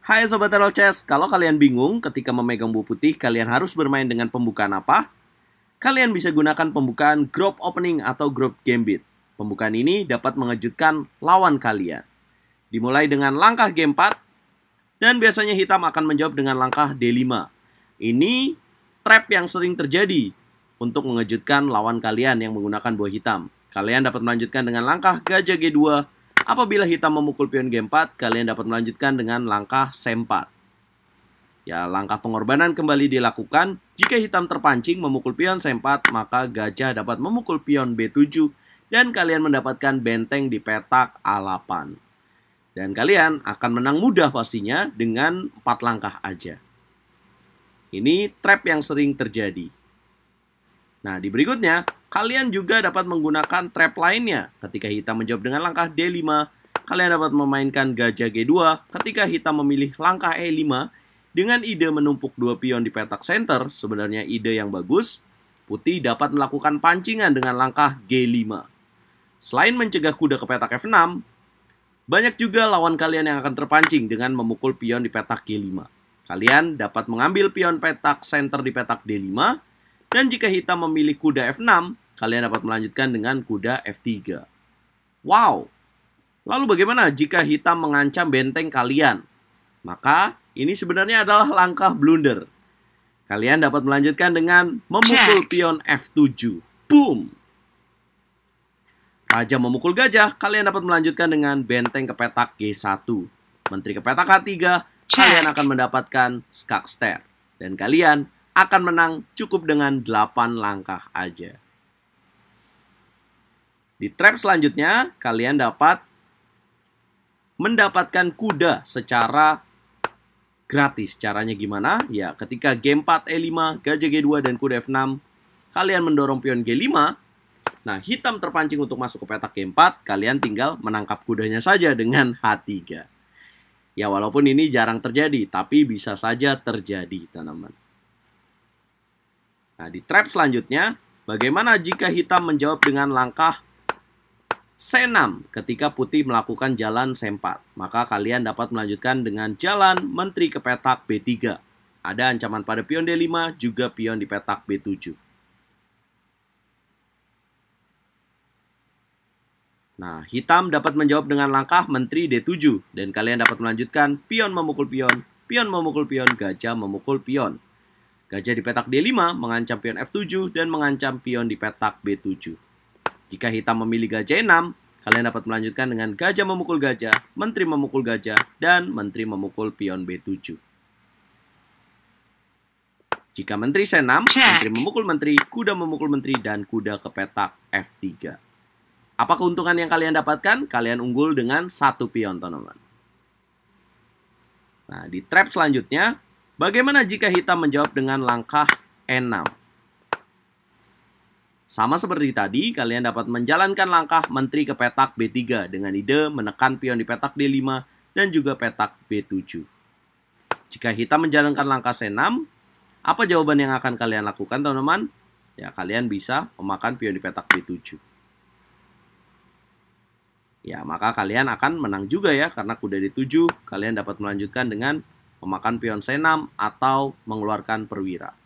Hai Sobat Chess, kalau kalian bingung ketika memegang buah putih, kalian harus bermain dengan pembukaan apa? Kalian bisa gunakan pembukaan Group Opening atau Group Gambit. Pembukaan ini dapat mengejutkan lawan kalian. Dimulai dengan langkah g 4, dan biasanya hitam akan menjawab dengan langkah D5. Ini trap yang sering terjadi untuk mengejutkan lawan kalian yang menggunakan buah hitam. Kalian dapat melanjutkan dengan langkah gajah G2 Apabila hitam memukul pion G4, kalian dapat melanjutkan dengan langkah C4. Ya, langkah pengorbanan kembali dilakukan. Jika hitam terpancing memukul pion C4, maka gajah dapat memukul pion B7 dan kalian mendapatkan benteng di petak A8. Dan kalian akan menang mudah pastinya dengan 4 langkah aja. Ini trap yang sering terjadi. Nah, di berikutnya, kalian juga dapat menggunakan trap lainnya. Ketika hitam menjawab dengan langkah D5, kalian dapat memainkan gajah G2 ketika hitam memilih langkah E5 dengan ide menumpuk dua pion di petak center, sebenarnya ide yang bagus, putih dapat melakukan pancingan dengan langkah G5. Selain mencegah kuda ke petak F6, banyak juga lawan kalian yang akan terpancing dengan memukul pion di petak G5. Kalian dapat mengambil pion petak center di petak D5, dan jika hitam memilih kuda F6, kalian dapat melanjutkan dengan kuda F3. Wow! Lalu bagaimana jika hitam mengancam benteng kalian? Maka ini sebenarnya adalah langkah blunder. Kalian dapat melanjutkan dengan memukul pion F7. Boom! Raja memukul gajah, kalian dapat melanjutkan dengan benteng ke petak G1. Menteri ke petak H3, kalian akan mendapatkan skak Dan kalian akan menang cukup dengan 8 langkah aja. Di trap selanjutnya, kalian dapat mendapatkan kuda secara gratis. Caranya gimana? Ya, ketika game 4 E5, gajah G2, dan kuda F6, kalian mendorong pion G5, Nah, hitam terpancing untuk masuk ke petak G4, kalian tinggal menangkap kudanya saja dengan H3. Ya, walaupun ini jarang terjadi, tapi bisa saja terjadi, teman-teman. Nah, di trap selanjutnya, bagaimana jika hitam menjawab dengan langkah C6 ketika putih melakukan jalan C4? Maka kalian dapat melanjutkan dengan jalan menteri ke petak B3. Ada ancaman pada pion D5, juga pion di petak B7. Nah, hitam dapat menjawab dengan langkah menteri D7 dan kalian dapat melanjutkan pion memukul pion, pion memukul pion, gajah memukul pion. Gajah di petak D5 mengancam pion F7 dan mengancam pion di petak B7. Jika hitam memilih gajah E6, kalian dapat melanjutkan dengan gajah memukul gajah, menteri memukul gajah, dan menteri memukul pion B7. Jika menteri C6, menteri memukul menteri, kuda memukul menteri, dan kuda ke petak F3. Apa keuntungan yang kalian dapatkan? Kalian unggul dengan satu pion, teman-teman. Nah, di trap selanjutnya, Bagaimana jika hitam menjawab dengan langkah n 6 Sama seperti tadi, kalian dapat menjalankan langkah menteri ke petak B3 dengan ide menekan pion di petak D5 dan juga petak B7. Jika hitam menjalankan langkah C6, apa jawaban yang akan kalian lakukan teman-teman? Ya, kalian bisa memakan pion di petak B7. Ya, maka kalian akan menang juga ya karena kuda D7 kalian dapat melanjutkan dengan memakan pion C6, atau mengeluarkan perwira.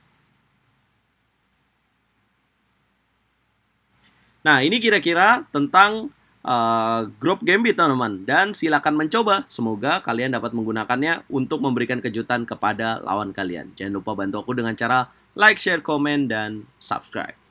Nah, ini kira-kira tentang uh, grup Gambit, teman-teman. Dan silakan mencoba. Semoga kalian dapat menggunakannya untuk memberikan kejutan kepada lawan kalian. Jangan lupa bantu aku dengan cara like, share, komen, dan subscribe.